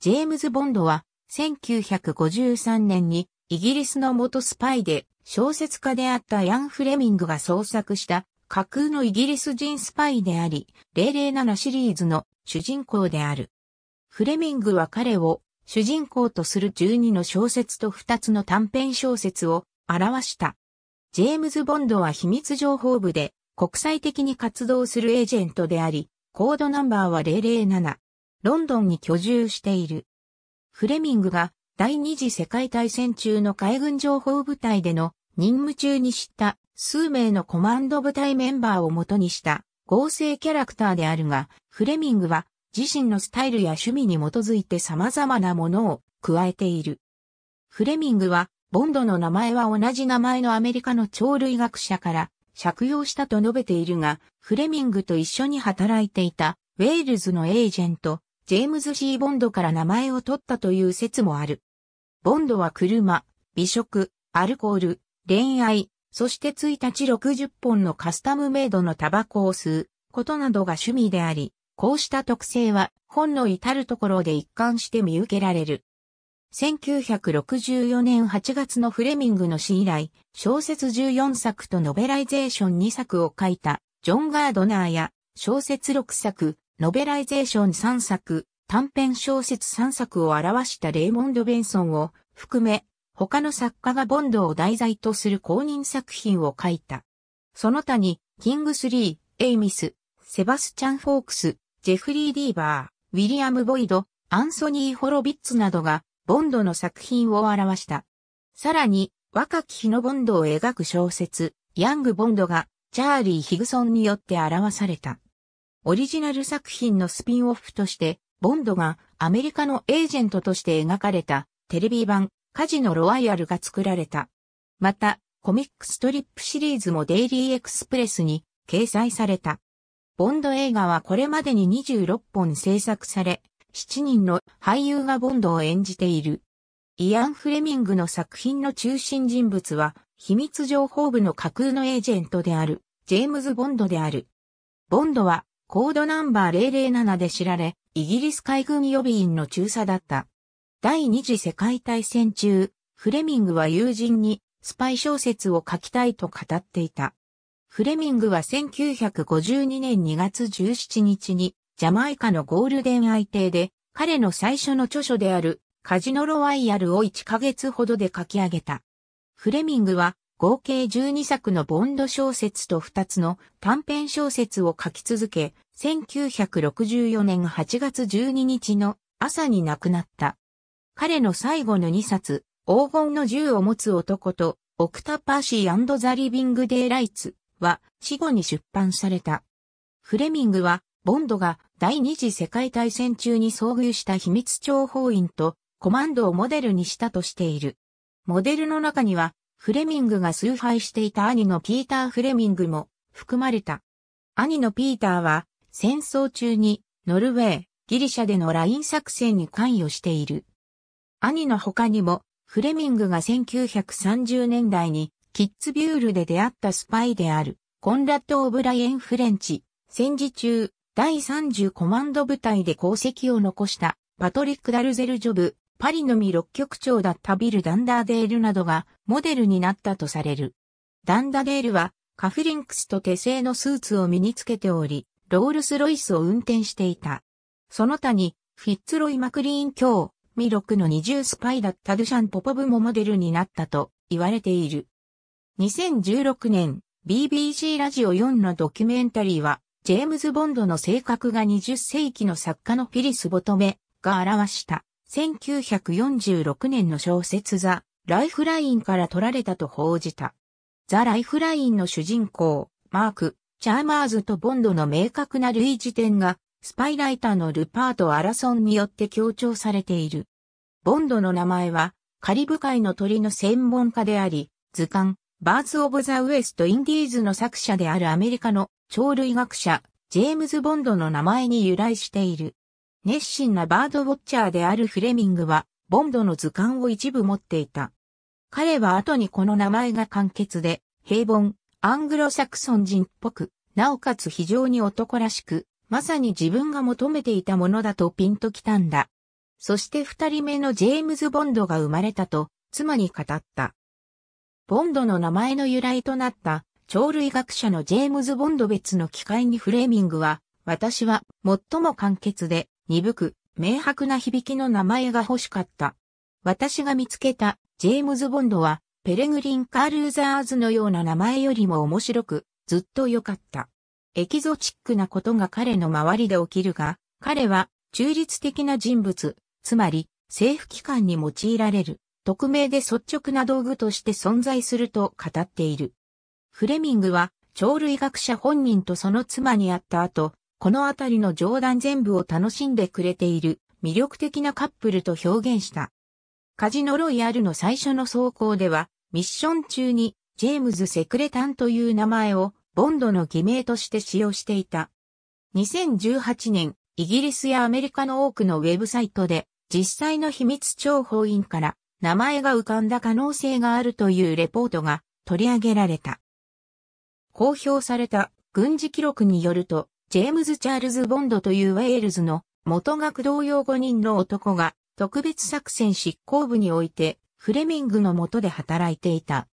ジェームズ・ボンドは1953年にイギリスの元スパイで小説家であったヤン・フレミングが創作した架空のイギリス人スパイであり、007シリーズの主人公である。フレミングは彼を主人公とする12の小説と2つの短編小説を表した。ジェームズ・ボンドは秘密情報部で国際的に活動するエージェントであり、コードナンバーは007。ロンドンに居住している。フレミングが第二次世界大戦中の海軍情報部隊での任務中に知った数名のコマンド部隊メンバーを元にした合成キャラクターであるが、フレミングは自身のスタイルや趣味に基づいて様々なものを加えている。フレミングは、ボンドの名前は同じ名前のアメリカの鳥類学者から借用したと述べているが、フレミングと一緒に働いていたウェールズのエージェント、ジェームズ・シー・ボンドから名前を取ったという説もある。ボンドは車、美食、アルコール、恋愛、そして1日60本のカスタムメイドのタバコを吸うことなどが趣味であり、こうした特性は本の至るところで一貫して見受けられる。1964年8月のフレミングの死以来、小説14作とノベライゼーション2作を書いたジョン・ガードナーや小説6作、ノベライゼーション3作、短編小説3作を表したレイモンド・ベンソンを含め、他の作家がボンドを題材とする公認作品を書いた。その他に、キングスリー、エイミス、セバスチャン・フォークス、ジェフリー・ディーバー、ウィリアム・ボイド、アンソニー・ホロビッツなどが、ボンドの作品を表した。さらに、若き日のボンドを描く小説、ヤング・ボンドが、チャーリー・ヒグソンによって表された。オリジナル作品のスピンオフとして、ボンドがアメリカのエージェントとして描かれたテレビ版カジノロワイヤルが作られた。また、コミックストリップシリーズもデイリーエクスプレスに掲載された。ボンド映画はこれまでに26本制作され、7人の俳優がボンドを演じている。イアン・フレミングの作品の中心人物は、秘密情報部の架空のエージェントである、ジェームズ・ボンドである。ボンドはコードナンバー007で知られ、イギリス海軍予備員の中佐だった。第二次世界大戦中、フレミングは友人にスパイ小説を書きたいと語っていた。フレミングは1952年2月17日にジャマイカのゴールデン愛邸で彼の最初の著書であるカジノロワイヤルを1ヶ月ほどで書き上げた。フレミングは合計12作のボンド小説と2つの短編小説を書き続け、1964年8月12日の朝に亡くなった。彼の最後の2冊、黄金の銃を持つ男と、オクタパーシーザ・リビング・デイ・ライツは死後に出版された。フレミングは、ボンドが第二次世界大戦中に遭遇した秘密諜報員とコマンドをモデルにしたとしている。モデルの中にはフレミングが崇拝していた兄のピーター・フレミングも含まれた。兄のピーターは戦争中にノルウェー、ギリシャでのライン作戦に関与している。兄の他にもフレミングが1930年代にキッズビュールで出会ったスパイであるコンラッド・オブライエン・フレンチ戦時中第30コマンド部隊で功績を残したパトリック・ダルゼル・ジョブパリのみ六局長だったビル・ダンダーデールなどがモデルになったとされる。ダンダーデールはカフリンクスと手製のスーツを身につけており、ロールス・ロイスを運転していた。その他に、フィッツロイ・マクリーン卿、ミロクの二重スパイだったドゥシャン・ポポブもモデルになったと言われている。2016年、BBC ラジオ4のドキュメンタリーは、ジェームズ・ボンドの性格が20世紀の作家のフィリス・ボトメが表した。1946年の小説ザ・ライフラインから取られたと報じた。ザ・ライフラインの主人公、マーク、チャーマーズとボンドの明確な類似点が、スパイライターのルパート・アラソンによって強調されている。ボンドの名前は、カリブ海の鳥の専門家であり、図鑑、バーズ・オブ・ザ・ウエスト・インディーズの作者であるアメリカの鳥類学者、ジェームズ・ボンドの名前に由来している。熱心なバードウォッチャーであるフレミングは、ボンドの図鑑を一部持っていた。彼は後にこの名前が簡潔で、平凡、アングロサクソン人っぽく、なおかつ非常に男らしく、まさに自分が求めていたものだとピンときたんだ。そして二人目のジェームズ・ボンドが生まれたと、妻に語った。ボンドの名前の由来となった、鳥類学者のジェームズ・ボンド別の機会にフレーミングは、私は最も簡潔で鈍く、明白な響きの名前が欲しかった。私が見つけた、ジェームズ・ボンドは、ペレグリン・カール・ザーズのような名前よりも面白く、ずっと良かった。エキゾチックなことが彼の周りで起きるが、彼は中立的な人物、つまり政府機関に用いられる、匿名で率直な道具として存在すると語っている。フレミングは、鳥類学者本人とその妻に会った後、この辺りの冗談全部を楽しんでくれている魅力的なカップルと表現した。カジノロイヤルの最初の走行では、ミッション中にジェームズ・セクレタンという名前をボンドの偽名として使用していた。2018年、イギリスやアメリカの多くのウェブサイトで、実際の秘密情報員から名前が浮かんだ可能性があるというレポートが取り上げられた。公表された軍事記録によると、ジェームズ・チャールズ・ボンドというウェールズの元学童用5人の男が特別作戦執行部においてフレミングの下で働いていた。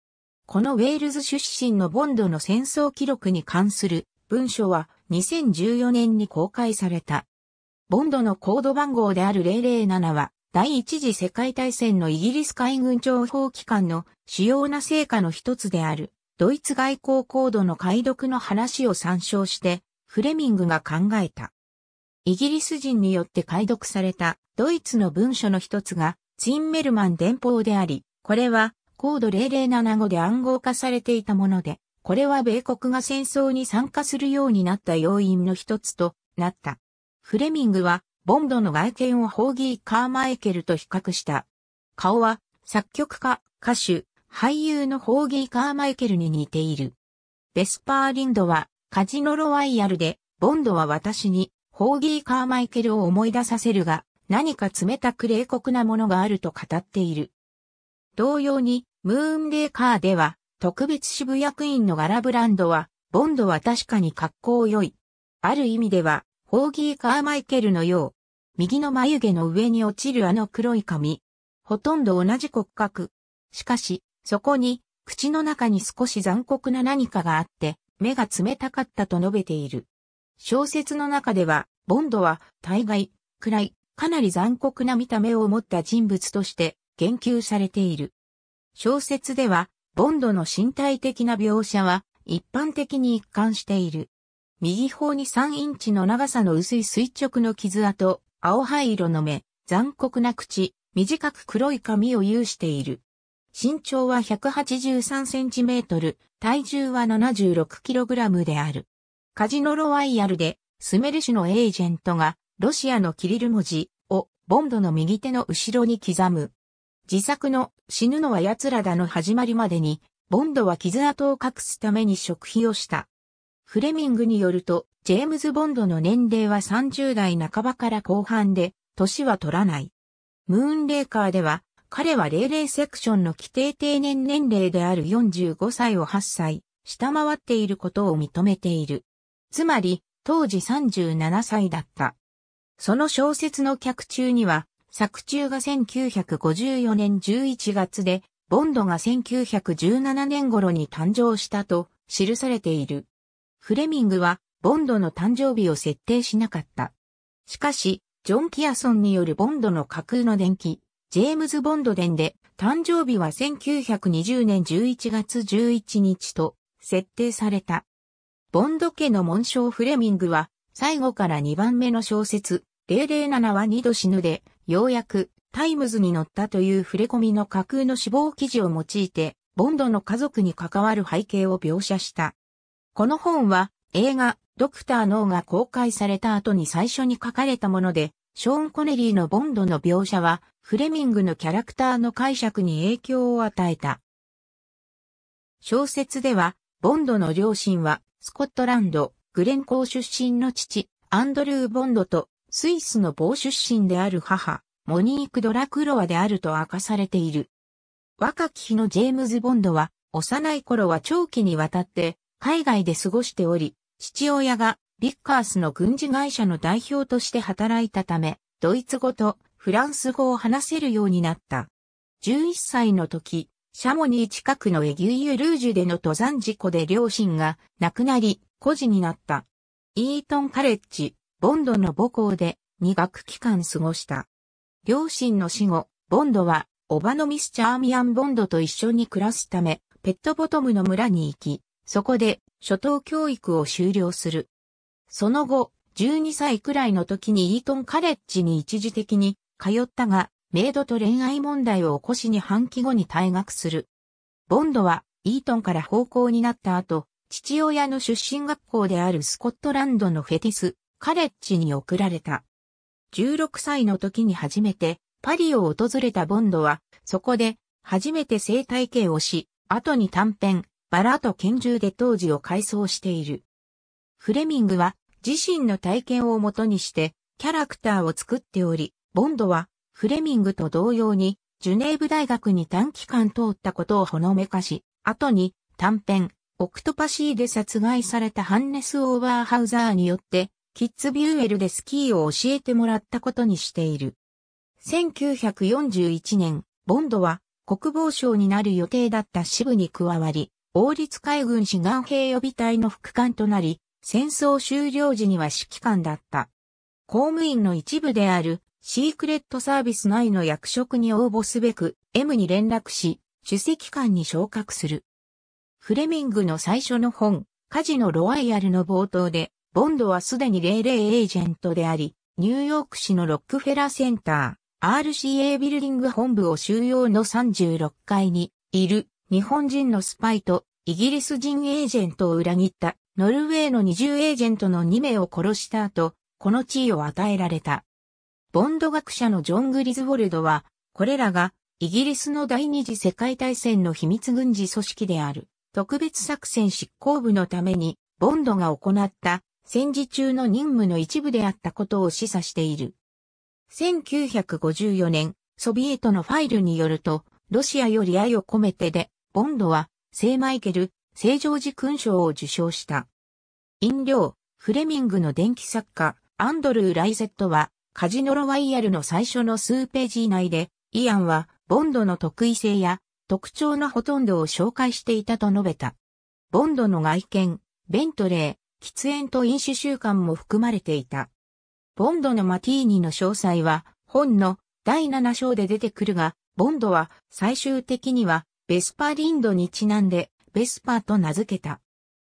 このウェールズ出身のボンドの戦争記録に関する文書は2014年に公開された。ボンドのコード番号である007は第一次世界大戦のイギリス海軍情報機関の主要な成果の一つであるドイツ外交コードの解読の話を参照してフレミングが考えた。イギリス人によって解読されたドイツの文書の一つがツインメルマン電報であり、これはコード0075で暗号化されていたもので、これは米国が戦争に参加するようになった要因の一つとなった。フレミングは、ボンドの外見をホーギー・カーマイケルと比較した。顔は、作曲家、歌手、俳優のホーギー・カーマイケルに似ている。ベスパー・リンドは、カジノロワイヤルで、ボンドは私に、ホーギー・カーマイケルを思い出させるが、何か冷たく冷酷なものがあると語っている。同様に、ムーンレーカーでは、特別支部役員の柄ブランドは、ボンドは確かに格好良い。ある意味では、ホーギー・カーマイケルのよう、右の眉毛の上に落ちるあの黒い髪。ほとんど同じ骨格。しかし、そこに、口の中に少し残酷な何かがあって、目が冷たかったと述べている。小説の中では、ボンドは大概、暗い、かなり残酷な見た目を持った人物として言及されている。小説では、ボンドの身体的な描写は一般的に一貫している。右方に3インチの長さの薄い垂直の傷跡、青灰色の目、残酷な口、短く黒い髪を有している。身長は 183cm、体重は 76kg である。カジノロワイヤルで、スメルュのエージェントが、ロシアのキリル文字を、ボンドの右手の後ろに刻む。自作の死ぬのは奴らだの始まりまでに、ボンドは傷跡を隠すために食費をした。フレミングによると、ジェームズ・ボンドの年齢は30代半ばから後半で、年は取らない。ムーンレーカーでは、彼は00セクションの規定定年年齢である45歳を8歳、下回っていることを認めている。つまり、当時37歳だった。その小説の脚中には、作中が1954年11月で、ボンドが1917年頃に誕生したと記されている。フレミングは、ボンドの誕生日を設定しなかった。しかし、ジョン・キアソンによるボンドの架空の伝記、ジェームズ・ボンド伝で、誕生日は1920年11月11日と設定された。ボンド家の紋章フレミングは、最後から2番目の小説、007は2度死ぬで、ようやくタイムズに載ったという触れ込みの架空の死亡記事を用いて、ボンドの家族に関わる背景を描写した。この本は映画、ドクター・ノーが公開された後に最初に書かれたもので、ショーン・コネリーのボンドの描写は、フレミングのキャラクターの解釈に影響を与えた。小説では、ボンドの両親は、スコットランド、グレンコー出身の父、アンドルー・ボンドと、スイスの某出身である母、モニーク・ドラクロワであると明かされている。若き日のジェームズ・ボンドは、幼い頃は長期にわたって、海外で過ごしており、父親がビッカースの軍事会社の代表として働いたため、ドイツ語とフランス語を話せるようになった。11歳の時、シャモニー近くのエギュイユルージュでの登山事故で両親が亡くなり、孤児になった。イートンカレッジ、ボンドの母校で2学期間過ごした。両親の死後、ボンドは、オバノミスチャーミアン・ボンドと一緒に暮らすため、ペットボトムの村に行き、そこで初等教育を修了する。その後、12歳くらいの時にイートンカレッジに一時的に通ったが、メイドと恋愛問題を起こしに半期後に退学する。ボンドは、イートンから奉公になった後、父親の出身学校であるスコットランドのフェティス、カレッジに送られた。16歳の時に初めてパリを訪れたボンドは、そこで初めて生態系をし、後に短編、バラと拳銃で当時を改装している。フレミングは自身の体験をもとにしてキャラクターを作っており、ボンドはフレミングと同様にジュネーブ大学に短期間通ったことをほのめかし、後に短編、オクトパシーで殺害されたハンネス・オーバーハウザーによって、キッズビューエルでスキーを教えてもらったことにしている。1941年、ボンドは国防省になる予定だった支部に加わり、王立海軍志願兵予備隊の副官となり、戦争終了時には指揮官だった。公務員の一部であるシークレットサービス内の役職に応募すべく M に連絡し、主席官に昇格する。フレミングの最初の本、カジノロワイヤルの冒頭で、ボンドはすでに00エージェントであり、ニューヨーク市のロックフェラーセンター、RCA ビルディング本部を収容の36階にいる日本人のスパイとイギリス人エージェントを裏切ったノルウェーの二重エージェントの2名を殺した後、この地位を与えられた。ボンド学者のジョン・グリズウォルドは、これらがイギリスの第二次世界大戦の秘密軍事組織である特別作戦執行部のためにボンドが行った戦時中の任務の一部であったことを示唆している。1954年、ソビエトのファイルによると、ロシアより愛を込めてで、ボンドは、聖マイケル、正常寺勲章を受章した。飲料、フレミングの電気作家、アンドルー・ライゼットは、カジノロワイヤルの最初の数ページ以内で、イアンは、ボンドの特異性や、特徴のほとんどを紹介していたと述べた。ボンドの外見、ベントレー、喫煙と飲酒習慣も含まれていた。ボンドのマティーニの詳細は、本の第7章で出てくるが、ボンドは最終的にはベスパリンドにちなんでベスパーと名付けた。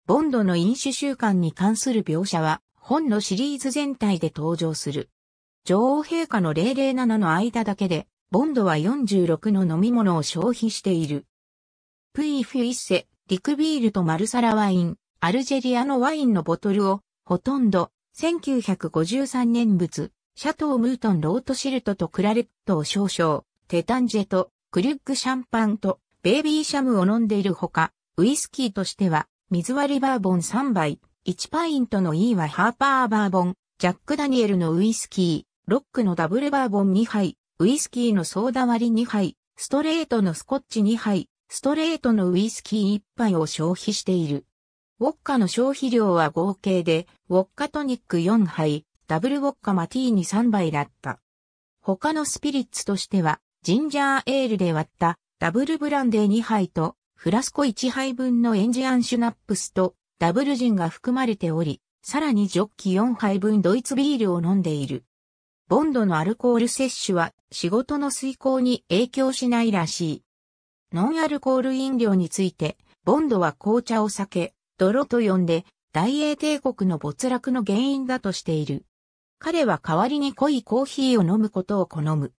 ボンドの飲酒習慣に関する描写は本のシリーズ全体で登場する。女王陛下の007の間だけで、ボンドは46の飲み物を消費している。プイフィッセ、リクビールとマルサラワイン、アルジェリアのワインのボトルを、ほとんど、1953年物、シャトー・ムートン・ロートシルトとクラレットを少々、テタンジェと、クリュッグ・シャンパンと、ベイビー・シャムを飲んでいるほか、ウイスキーとしては、水割りバーボン3杯、1パイントの E はハーパーバーボン、ジャックダニエルのウイスキー、ロックのダブルバーボン2杯、ウイスキーのソーダ割り2杯、ストレートのスコッチ2杯、ストレートのウイスキー1杯を消費している。ウォッカの消費量は合計で、ウォッカトニック4杯、ダブルウォッカマティーニ3杯だった。他のスピリッツとしては、ジンジャーエールで割った、ダブルブランデー2杯と、フラスコ1杯分のエンジアンシュナップスとダブルジンが含まれており、さらにジョッキ4杯分ドイツビールを飲んでいる。ボンドのアルコール摂取は仕事の遂行に影響しないらしい。ノンアルコール飲料について、ボンドは紅茶を避け、泥と呼んで、大英帝国の没落の原因だとしている。彼は代わりに濃いコーヒーを飲むことを好む。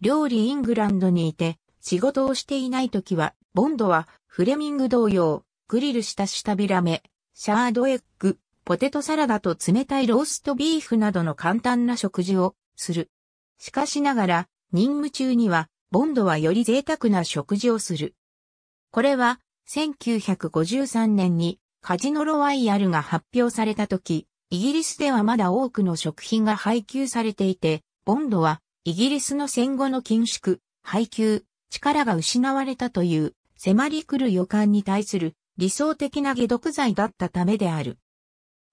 料理イングランドにいて、仕事をしていない時は、ボンドはフレミング同様、グリルした下ビラメ、シャードエッグ、ポテトサラダと冷たいローストビーフなどの簡単な食事をする。しかしながら、任務中には、ボンドはより贅沢な食事をする。これは、1953年にカジノロワイヤルが発表された時、イギリスではまだ多くの食品が配給されていて、ボンドはイギリスの戦後の緊縮、配給、力が失われたという迫り来る予感に対する理想的な解毒剤だったためである。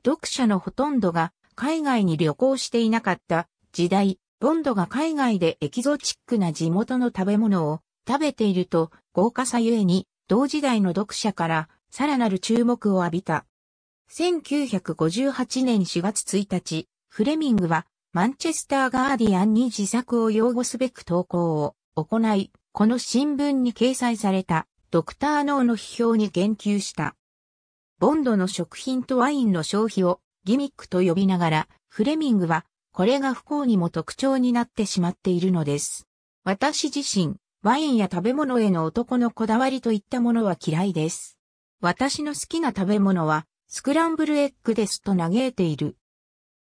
読者のほとんどが海外に旅行していなかった時代、ボンドが海外でエキゾチックな地元の食べ物を食べていると豪華さゆえに同時代の読者からさらなる注目を浴びた。1958年4月1日、フレミングはマンチェスターガーディアンに自作を擁護すべく投稿を行い、この新聞に掲載されたドクター・ノーの批評に言及した。ボンドの食品とワインの消費をギミックと呼びながら、フレミングはこれが不幸にも特徴になってしまっているのです。私自身、ワインや食べ物への男のこだわりといったものは嫌いです。私の好きな食べ物は、スクランブルエッグですと嘆いている。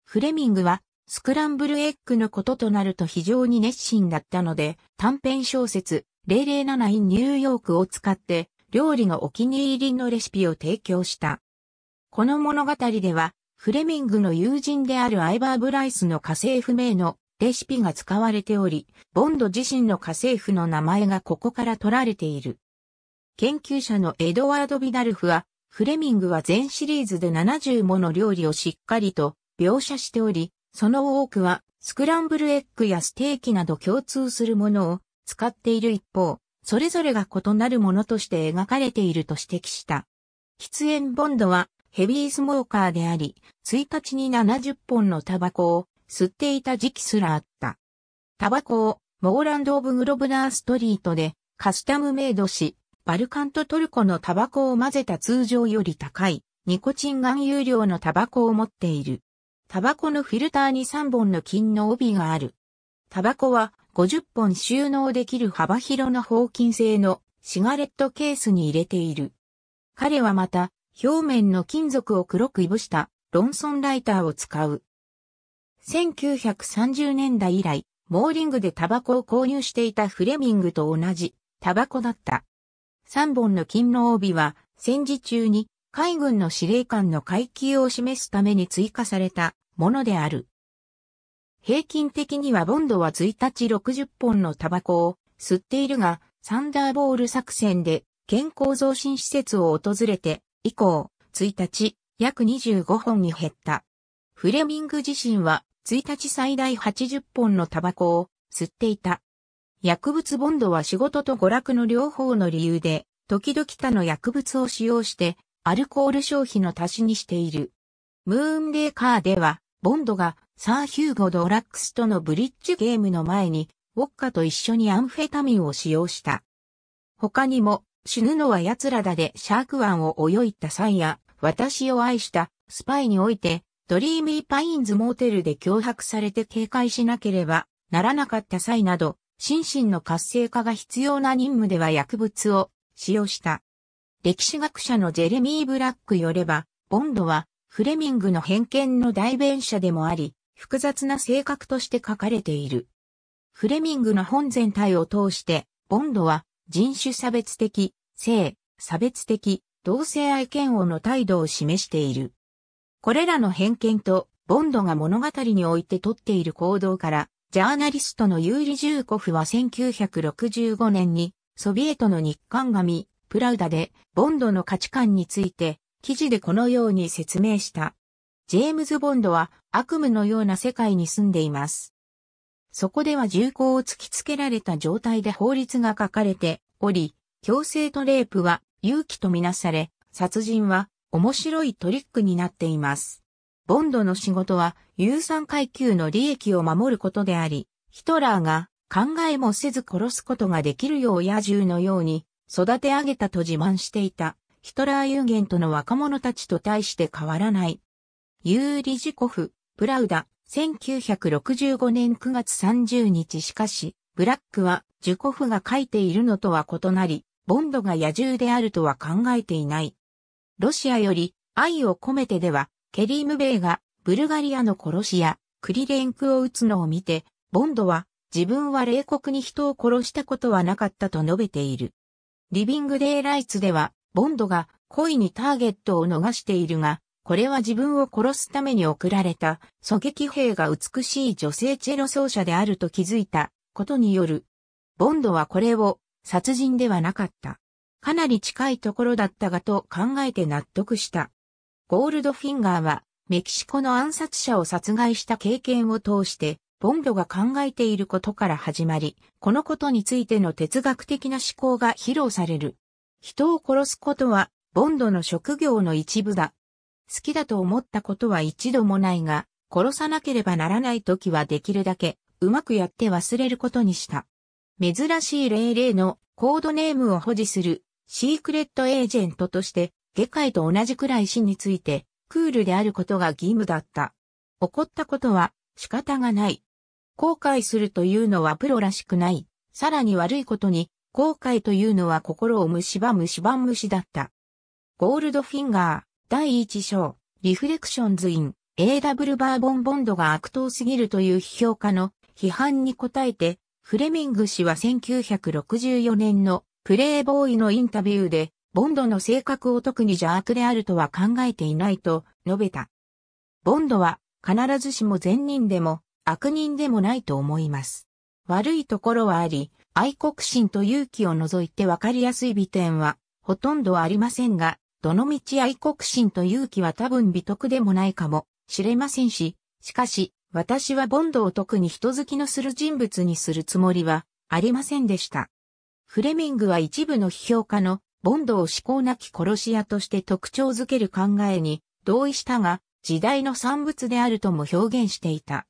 フレミングは、スクランブルエッグのこととなると非常に熱心だったので、短編小説、007 in ニューヨークを使って、料理のお気に入りのレシピを提供した。この物語では、フレミングの友人であるアイバー・ブライスの家政不明のレシピが使われており、ボンド自身の家政婦の名前がここから取られている。研究者のエドワード・ビダルフは、フレミングは全シリーズで70もの料理をしっかりと描写しており、その多くは、スクランブルエッグやステーキなど共通するものを使っている一方、それぞれが異なるものとして描かれていると指摘した。喫煙ボンドはヘビースモーカーであり、1日に70本のタバコを吸っていた時期すらあった。タバコをモーランド・オブ・グロブナー・ストリートでカスタムメイドし、バルカンとトルコのタバコを混ぜた通常より高いニコチン含有量のタバコを持っている。タバコのフィルターに3本の金の帯がある。タバコは50本収納できる幅広の方金製のシガレットケースに入れている。彼はまた表面の金属を黒くいぶしたロンソンライターを使う。1930年代以来、モーリングでタバコを購入していたフレミングと同じタバコだった。3本の金の帯は戦時中に海軍の司令官の階級を示すために追加されたものである。平均的にはボンドは1日60本のタバコを吸っているが、サンダーボール作戦で健康増進施設を訪れて以降、1日約25本に減った。フレミング自身は1日最大80本のタバコを吸っていた。薬物ボンドは仕事と娯楽の両方の理由で、時々他の薬物を使用してアルコール消費の足しにしている。ムーンレーカーでは、ボンドがサー・ヒューゴ・ドラックスとのブリッジゲームの前に、ウォッカと一緒にアンフェタミンを使用した。他にも、死ぬのは奴らだでシャーク湾を泳いだ際や、私を愛したスパイにおいて、ドリーミーパインズモーテルで脅迫されて警戒しなければならなかった際など、心身の活性化が必要な任務では薬物を使用した。歴史学者のジェレミー・ブラックよれば、ボンドはフレミングの偏見の代弁者でもあり、複雑な性格として書かれている。フレミングの本全体を通して、ボンドは人種差別的、性、差別的、同性愛嫌悪の態度を示している。これらの偏見と、ボンドが物語においてとっている行動から、ジャーナリストのユーリ・ジューコフは1965年に、ソビエトの日韓紙、プラウダで、ボンドの価値観について、記事でこのように説明した。ジェームズ・ボンドは悪夢のような世界に住んでいます。そこでは銃口を突きつけられた状態で法律が書かれており、強制とレイプは勇気とみなされ、殺人は面白いトリックになっています。ボンドの仕事は有産階級の利益を守ることであり、ヒトラーが考えもせず殺すことができるよう野獣のように育て上げたと自慢していた、ヒトラー有限との若者たちと対して変わらない。ユーリジコフ、プラウダ、1965年9月30日しかし、ブラックは、ジュコフが書いているのとは異なり、ボンドが野獣であるとは考えていない。ロシアより、愛を込めてでは、ケリームベイが、ブルガリアの殺し屋、クリレンクを撃つのを見て、ボンドは、自分は冷酷に人を殺したことはなかったと述べている。リビングデイライツでは、ボンドが故意にターゲットを逃しているが、これは自分を殺すために送られた狙撃兵が美しい女性チェロ奏者であると気づいたことによる。ボンドはこれを殺人ではなかった。かなり近いところだったがと考えて納得した。ゴールドフィンガーはメキシコの暗殺者を殺害した経験を通してボンドが考えていることから始まり、このことについての哲学的な思考が披露される。人を殺すことは、ボンドの職業の一部だ。好きだと思ったことは一度もないが、殺さなければならない時はできるだけ、うまくやって忘れることにした。珍しい例々のコードネームを保持するシークレットエージェントとして、下界と同じくらい死について、クールであることが義務だった。怒ったことは仕方がない。後悔するというのはプロらしくない。さらに悪いことに、後悔というのは心を蝕む蝕むしだった。ゴールドフィンガー、第一章、リフレクションズイン、A.W. バーボン・ボンドが悪党すぎるという批評家の批判に応えて、フレミング氏は1964年のプレイボーイのインタビューで、ボンドの性格を特に邪悪であるとは考えていないと述べた。ボンドは必ずしも善人でも悪人でもないと思います。悪いところはあり、愛国心と勇気を除いてわかりやすい美点は、ほとんどありませんが、どのみち愛国心と勇気は多分美徳でもないかもしれませんし、しかし、私はボンドを特に人好きのする人物にするつもりはありませんでした。フレミングは一部の批評家のボンドを思考なき殺し屋として特徴づける考えに同意したが、時代の産物であるとも表現していた。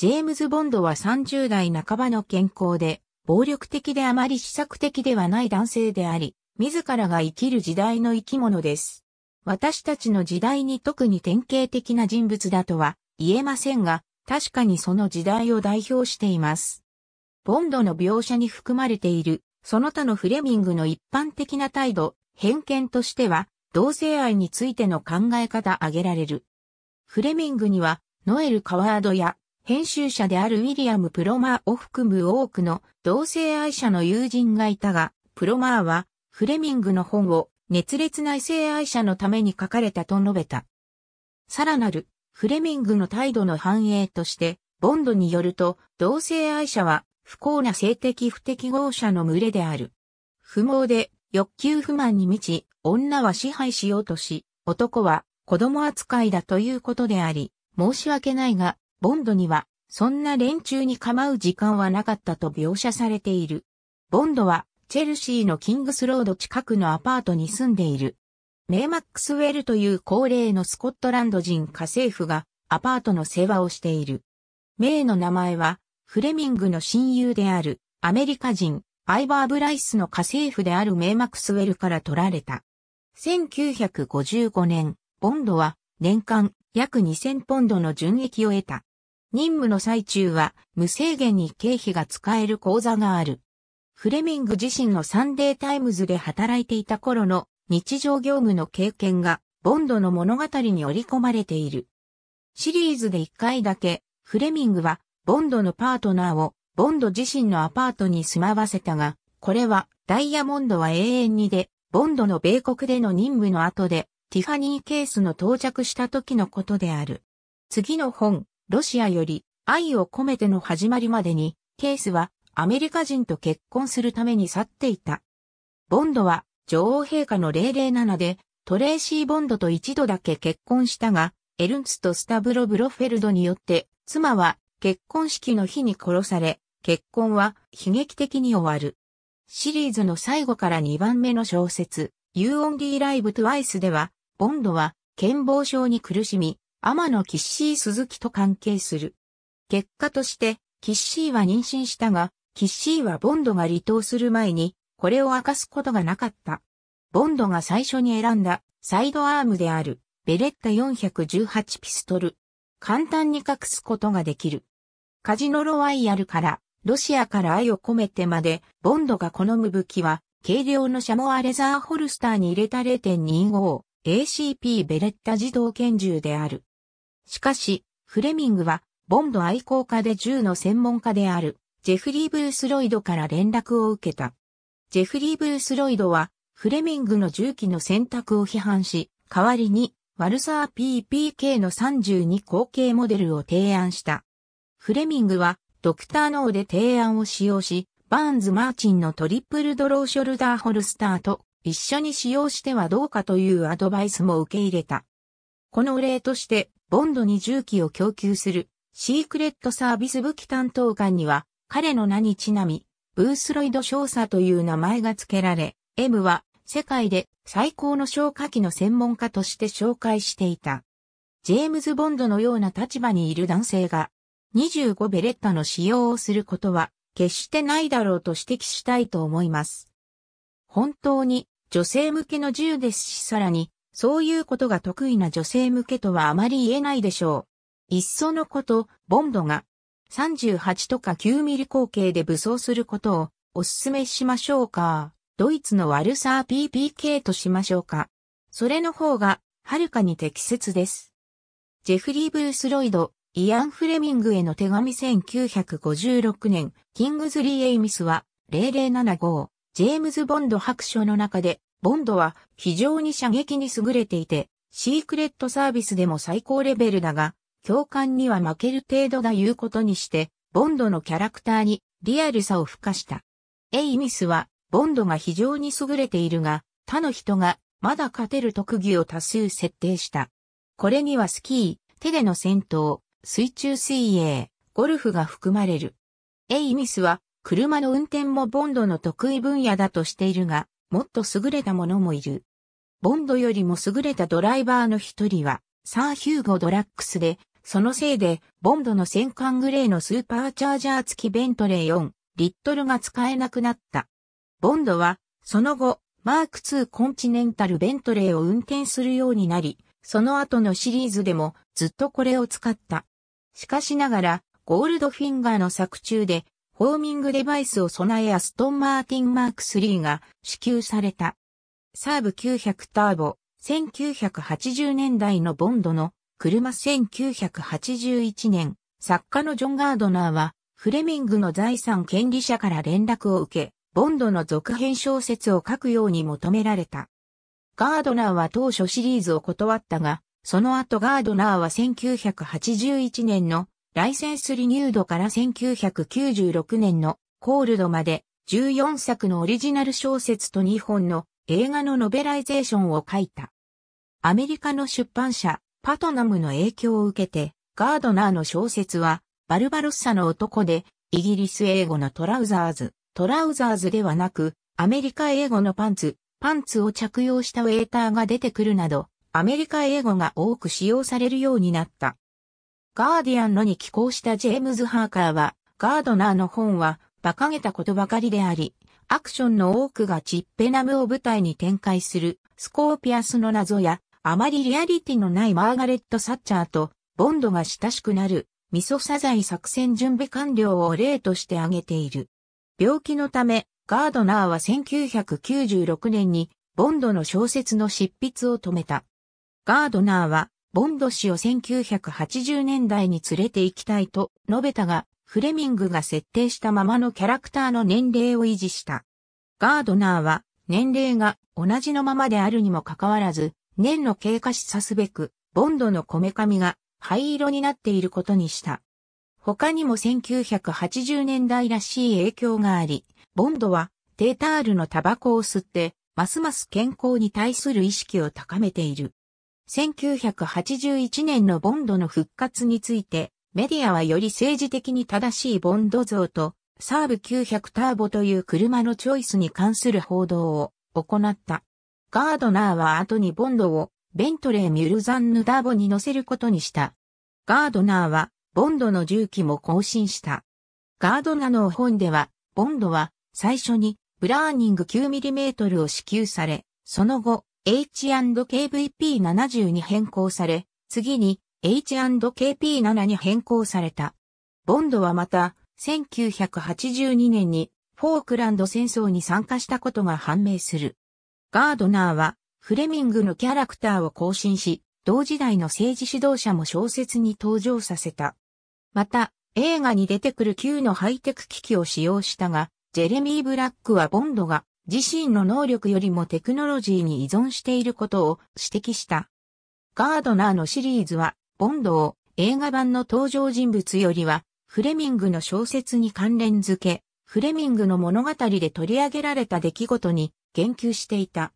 ジェームズ・ボンドは30代半ばの健康で、暴力的であまり施策的ではない男性であり、自らが生きる時代の生き物です。私たちの時代に特に典型的な人物だとは言えませんが、確かにその時代を代表しています。ボンドの描写に含まれている、その他のフレミングの一般的な態度、偏見としては、同性愛についての考え方挙げられる。フレミングには、ノエル・カワードや編集者であるウィリアム・プロマーを含む多くの同性愛者の友人がいたが、プロマーはフレミングの本を熱烈な異性愛者のために書かれたと述べた。さらなるフレミングの態度の反映として、ボンドによると同性愛者は不幸な性的不適合者の群れである。不毛で欲求不満に満ち、女は支配しようとし、男は子供扱いだということであり、申し訳ないが、ボンドには、そんな連中に構う時間はなかったと描写されている。ボンドは、チェルシーのキングスロード近くのアパートに住んでいる。メイマックスウェルという高齢のスコットランド人家政婦がアパートの世話をしている。メイの名前は、フレミングの親友であるアメリカ人アイバー・ブライスの家政婦であるメイマックスウェルから取られた。1955年、ボンドは年間約2000ポンドの純益を得た。任務の最中は無制限に経費が使える口座がある。フレミング自身のサンデータイムズで働いていた頃の日常業務の経験がボンドの物語に織り込まれている。シリーズで一回だけフレミングはボンドのパートナーをボンド自身のアパートに住まわせたが、これはダイヤモンドは永遠にで、ボンドの米国での任務の後で、ティファニーケースの到着した時のことである。次の本、ロシアより愛を込めての始まりまでに、ケースはアメリカ人と結婚するために去っていた。ボンドは女王陛下の零零七でトレーシー・ボンドと一度だけ結婚したが、エルンツとスタブロ・ブロフェルドによって、妻は結婚式の日に殺され、結婚は悲劇的に終わる。シリーズの最後から2番目の小説、You Only Live Twice では、ボンドは健忘症に苦しみ、天野キッシー鈴木と関係する。結果として、キッシーは妊娠したが、キッシーはボンドが離党する前に、これを明かすことがなかった。ボンドが最初に選んだサイドアームであるベレッタ418ピストル。簡単に隠すことができる。カジノロワイヤルからロシアから愛を込めてまでボンドが好む武器は軽量のシャモアレザーホルスターに入れた 0.25ACP ベレッタ自動拳銃である。しかし、フレミングは、ボンド愛好家で銃の専門家である、ジェフリー・ブース・ロイドから連絡を受けた。ジェフリー・ブース・ロイドは、フレミングの銃器の選択を批判し、代わりに、ワルサー PPK の32後継モデルを提案した。フレミングは、ドクターノーで提案を使用し、バーンズ・マーチンのトリプルドローショルダーホルスターと一緒に使用してはどうかというアドバイスも受け入れた。この例として、ボンドに銃器を供給するシークレットサービス武器担当官には彼の名にちなみ、ブースロイド少佐という名前が付けられ、M は世界で最高の消火器の専門家として紹介していた。ジェームズ・ボンドのような立場にいる男性が25ベレッタの使用をすることは決してないだろうと指摘したいと思います。本当に女性向けの銃ですしさらにそういうことが得意な女性向けとはあまり言えないでしょう。いっそのこと、ボンドが38とか9ミリ口径で武装することをお勧めしましょうか。ドイツのワルサー PPK としましょうか。それの方がはるかに適切です。ジェフリー・ブース・ロイド、イアン・フレミングへの手紙1956年、キングズリー・エイミスは0075、ジェームズ・ボンド白書の中でボンドは非常に射撃に優れていて、シークレットサービスでも最高レベルだが、共感には負ける程度だいうことにして、ボンドのキャラクターにリアルさを付加した。エイミスは、ボンドが非常に優れているが、他の人がまだ勝てる特技を多数設定した。これにはスキー、手での戦闘、水中水泳、ゴルフが含まれる。エイミスは、車の運転もボンドの得意分野だとしているが、もっと優れた者もいる。ボンドよりも優れたドライバーの一人は、サー・ヒューゴ・ドラックスで、そのせいで、ボンドの戦艦グレーのスーパーチャージャー付きベントレー4、リットルが使えなくなった。ボンドは、その後、マーク2コンチネンタルベントレーを運転するようになり、その後のシリーズでもずっとこれを使った。しかしながら、ゴールドフィンガーの作中でホーミングデバイスを備えアストンマーティンマーク3が支給された。サーブ900ターボ、1980年代のボンドの車1981年、作家のジョン・ガードナーは、フレミングの財産権利者から連絡を受け、ボンドの続編小説を書くように求められた。ガードナーは当初シリーズを断ったが、その後ガードナーは1981年のライセンスリニュードから1996年のコールドまで14作のオリジナル小説と2本の映画のノベライゼーションを書いた。アメリカの出版社パトナムの影響を受けてガードナーの小説はバルバロッサの男でイギリス英語のトラウザーズ、トラウザーズではなくアメリカ英語のパンツ、パンツを着用したウェーターが出てくるなどアメリカ英語が多く使用されるようになった。ガーディアンのに寄稿したジェームズ・ハーカーは、ガードナーの本は、馬鹿げたことばかりであり、アクションの多くがチッペナムを舞台に展開する、スコーピアスの謎や、あまりリアリティのないマーガレット・サッチャーと、ボンドが親しくなる、ミソサザイ作戦準備完了を例として挙げている。病気のため、ガードナーは1996年に、ボンドの小説の執筆を止めた。ガードナーは、ボンド氏を1980年代に連れて行きたいと述べたが、フレミングが設定したままのキャラクターの年齢を維持した。ガードナーは年齢が同じのままであるにもかかわらず、年の経過しさすべく、ボンドのこめかみが灰色になっていることにした。他にも1980年代らしい影響があり、ボンドはテータールのタバコを吸って、ますます健康に対する意識を高めている。1981年のボンドの復活について、メディアはより政治的に正しいボンド像と、サーブ900ターボという車のチョイスに関する報道を行った。ガードナーは後にボンドをベントレー・ミュルザンヌ・ターボに乗せることにした。ガードナーはボンドの重機も更新した。ガードナーの本では、ボンドは最初にブラーニング 9mm を支給され、その後、H&KVP7 に変更され、次に H&KP7 に変更された。ボンドはまた、1982年にフォークランド戦争に参加したことが判明する。ガードナーは、フレミングのキャラクターを更新し、同時代の政治指導者も小説に登場させた。また、映画に出てくる旧のハイテク機器を使用したが、ジェレミー・ブラックはボンドが自身の能力よりもテクノロジーに依存していることを指摘した。ガードナーのシリーズは、ボンドを映画版の登場人物よりは、フレミングの小説に関連付け、フレミングの物語で取り上げられた出来事に言及していた。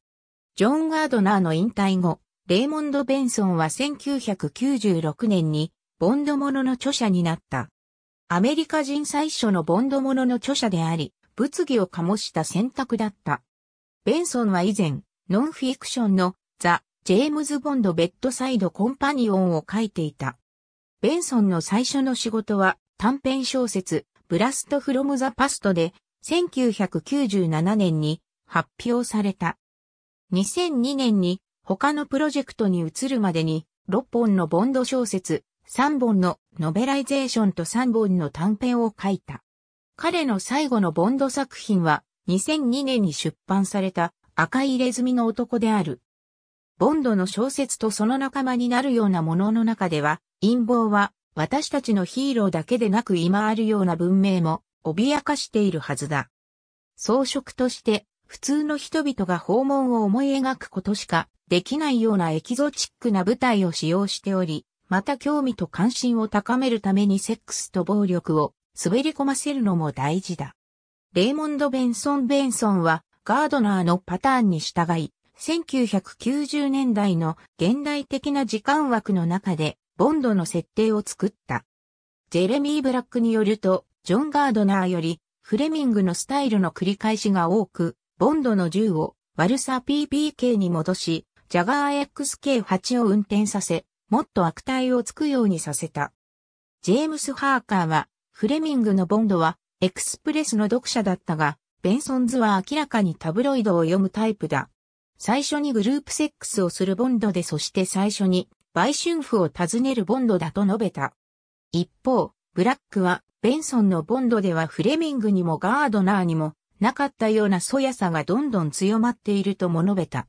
ジョン・ガードナーの引退後、レイモンド・ベンソンは1996年にボンドものの著者になった。アメリカ人最初のボンドものの著者であり、物議を醸した選択だった。ベンソンは以前、ノンフィクションのザ・ジェームズ・ボンド・ベッドサイド・コンパニオンを書いていた。ベンソンの最初の仕事は短編小説ブラスト・フロム・ザ・パストで1997年に発表された。2002年に他のプロジェクトに移るまでに6本のボンド小説、3本のノベライゼーションと3本の短編を書いた。彼の最後のボンド作品は2002年に出版された赤い入れ墨の男である。ボンドの小説とその仲間になるようなものの中では、陰謀は私たちのヒーローだけでなく今あるような文明も脅かしているはずだ。装飾として普通の人々が訪問を思い描くことしかできないようなエキゾチックな舞台を使用しており、また興味と関心を高めるためにセックスと暴力を滑り込ませるのも大事だ。レイモンド・ベンソン・ベンソンは、ガードナーのパターンに従い、1990年代の現代的な時間枠の中で、ボンドの設定を作った。ジェレミー・ブラックによると、ジョン・ガードナーより、フレミングのスタイルの繰り返しが多く、ボンドの銃を、ワルサ PPK に戻し、ジャガー XK8 を運転させ、もっと悪態をつくようにさせた。ジェームス・ハーカーは、フレミングのボンドは、エクスプレスの読者だったが、ベンソンズは明らかにタブロイドを読むタイプだ。最初にグループセックスをするボンドでそして最初に売春婦を訪ねるボンドだと述べた。一方、ブラックは、ベンソンのボンドではフレミングにもガードナーにもなかったようなそやさがどんどん強まっているとも述べた。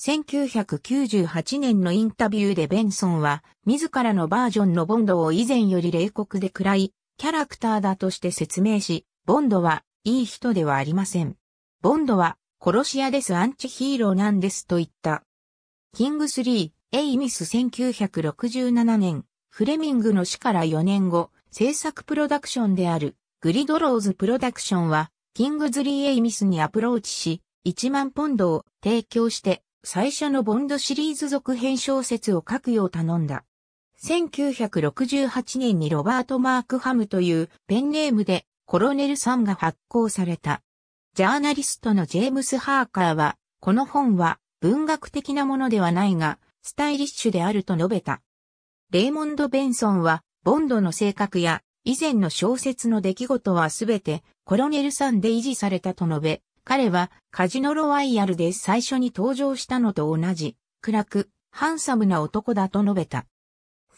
1998年のインタビューでベンソンは、自らのバージョンのボンドを以前より冷酷で暗いキャラクターだとして説明し、ボンドはいい人ではありません。ボンドは殺し屋ですアンチヒーローなんですと言った。キングスリー、エイミス1967年、フレミングの死から4年後、制作プロダクションであるグリドローズプロダクションは、キングズリー・エイミスにアプローチし、1万ポンドを提供して、最初のボンドシリーズ続編小説を書くよう頼んだ。1968年にロバート・マークハムというペンネームでコロネルさんが発行された。ジャーナリストのジェームス・ハーカーは、この本は文学的なものではないが、スタイリッシュであると述べた。レイモンド・ベンソンは、ボンドの性格や以前の小説の出来事はすべてコロネルさんで維持されたと述べ、彼はカジノロワイヤルで最初に登場したのと同じ、暗く、ハンサムな男だと述べた。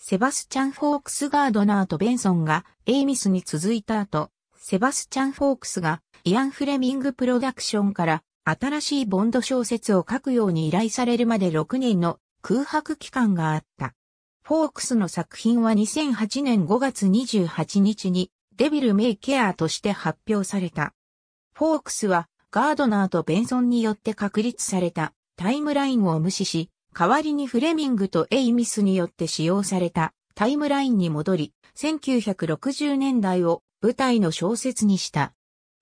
セバスチャン・フォークス・ガードナーとベンソンがエイミスに続いた後、セバスチャン・フォークスがイアン・フレミング・プロダクションから新しいボンド小説を書くように依頼されるまで6年の空白期間があった。フォークスの作品は2008年5月28日にデビル・メイ・ケアとして発表された。フォークスはガードナーとベンソンによって確立されたタイムラインを無視し、代わりにフレミングとエイミスによって使用されたタイムラインに戻り、1960年代を舞台の小説にした。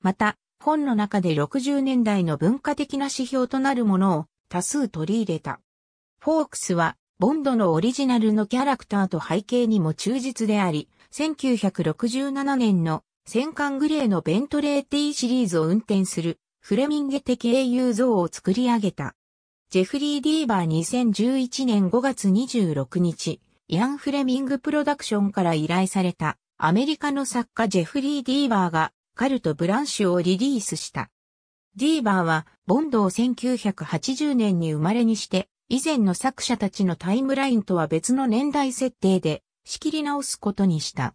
また、本の中で60年代の文化的な指標となるものを多数取り入れた。フォークスは、ボンドのオリジナルのキャラクターと背景にも忠実であり、1967年の戦艦グレーのベントレー T シリーズを運転するフレミンゲ的英雄像を作り上げた。ジェフリー・ディーバー2011年5月26日、イアン・フレミング・プロダクションから依頼されたアメリカの作家ジェフリー・ディーバーがカルト・ブランシュをリリースした。ディーバーはボンドを1980年に生まれにして以前の作者たちのタイムラインとは別の年代設定で仕切り直すことにした。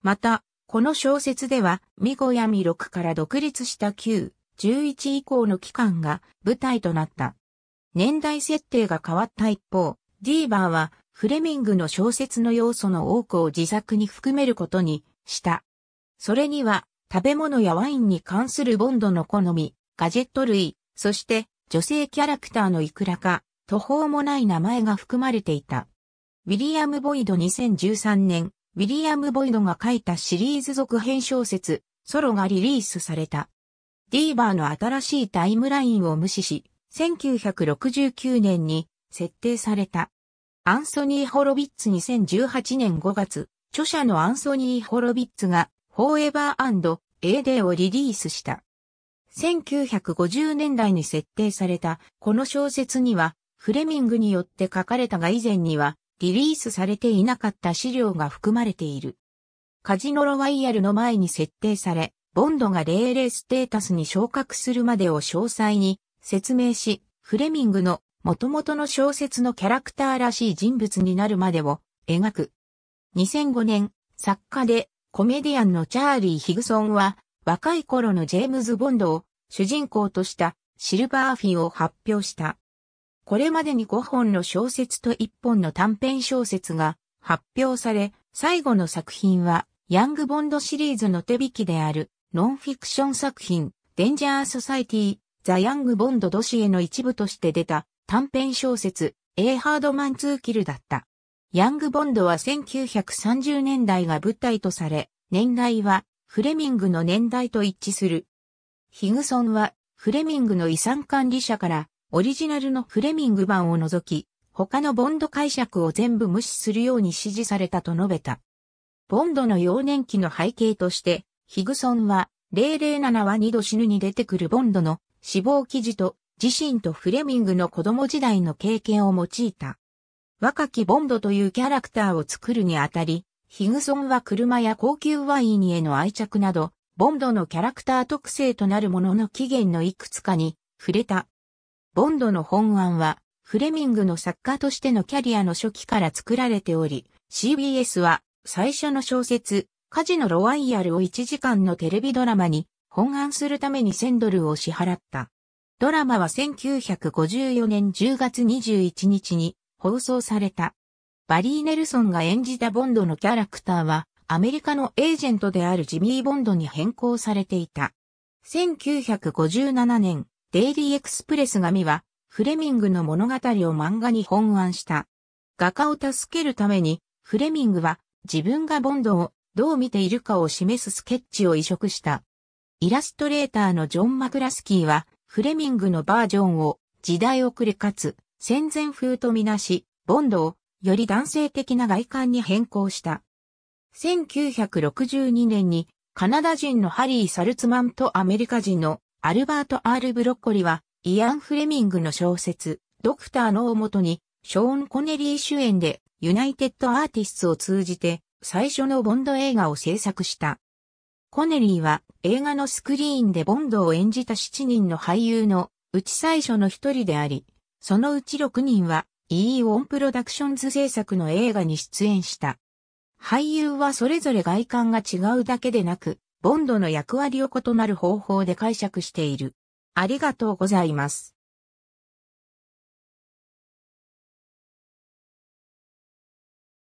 また、この小説では、ミゴヤミ6から独立した9、11以降の期間が舞台となった。年代設定が変わった一方、ディーバーはフレミングの小説の要素の多くを自作に含めることにした。それには食べ物やワインに関するボンドの好み、ガジェット類、そして女性キャラクターのいくらか、途方もない名前が含まれていた。ウィリアム・ボイド2013年、ウィリアム・ボイドが書いたシリーズ続編小説、ソロがリリースされた。ディーバーの新しいタイムラインを無視し、1969年に設定された。アンソニー・ホロビッツ2018年5月、著者のアンソニー・ホロビッツが、フォーエバー &A デーをリリースした。1950年代に設定されたこの小説には、フレミングによって書かれたが以前には、リリースされていなかった資料が含まれている。カジノロワイヤルの前に設定され、ボンドが00ステータスに昇格するまでを詳細に説明し、フレミングの元々の小説のキャラクターらしい人物になるまでを描く。2005年、作家でコメディアンのチャーリー・ヒグソンは若い頃のジェームズ・ボンドを主人公としたシルバーフィンを発表した。これまでに5本の小説と1本の短編小説が発表され、最後の作品はヤング・ボンドシリーズの手引きであるノンフィクション作品デンジャー・ソサイティザ・ヤング・ボンド・ドシエの一部として出た短編小説、エーハードマン・ツー・キルだった。ヤング・ボンドは1930年代が舞台とされ、年代はフレミングの年代と一致する。ヒグソンはフレミングの遺産管理者からオリジナルのフレミング版を除き、他のボンド解釈を全部無視するように指示されたと述べた。ボンドの幼年期の背景として、ヒグソンは007は二度死ぬに出てくるボンドの死亡記事と自身とフレミングの子供時代の経験を用いた。若きボンドというキャラクターを作るにあたり、ヒグソンは車や高級ワインへの愛着など、ボンドのキャラクター特性となるものの起源のいくつかに触れた。ボンドの本案は、フレミングの作家としてのキャリアの初期から作られており、CBS は最初の小説、カジノロワイヤルを1時間のテレビドラマに本案するために1000ドルを支払った。ドラマは1954年10月21日に放送された。バリー・ネルソンが演じたボンドのキャラクターは、アメリカのエージェントであるジミー・ボンドに変更されていた。1957年、デイリー・エクスプレス紙は、フレミングの物語を漫画に本案した。画家を助けるために、フレミングは自分がボンドをどう見ているかを示すスケッチを移植した。イラストレーターのジョン・マクラスキーは、フレミングのバージョンを、時代遅れかつ、戦前風とみなし、ボンドを、より男性的な外観に変更した。1962年に、カナダ人のハリー・サルツマンとアメリカ人のアルバート・アール・ブロッコリは、イアン・フレミングの小説、ドクターのおもとに、ショーン・コネリー主演で、ユナイテッド・アーティストを通じて、最初のボンド映画を制作した。コネリーは映画のスクリーンでボンドを演じた7人の俳優のうち最初の一人であり、そのうち6人は E オンプロダクションズ制作の映画に出演した。俳優はそれぞれ外観が違うだけでなく、ボンドの役割を異なる方法で解釈している。ありがとうございます。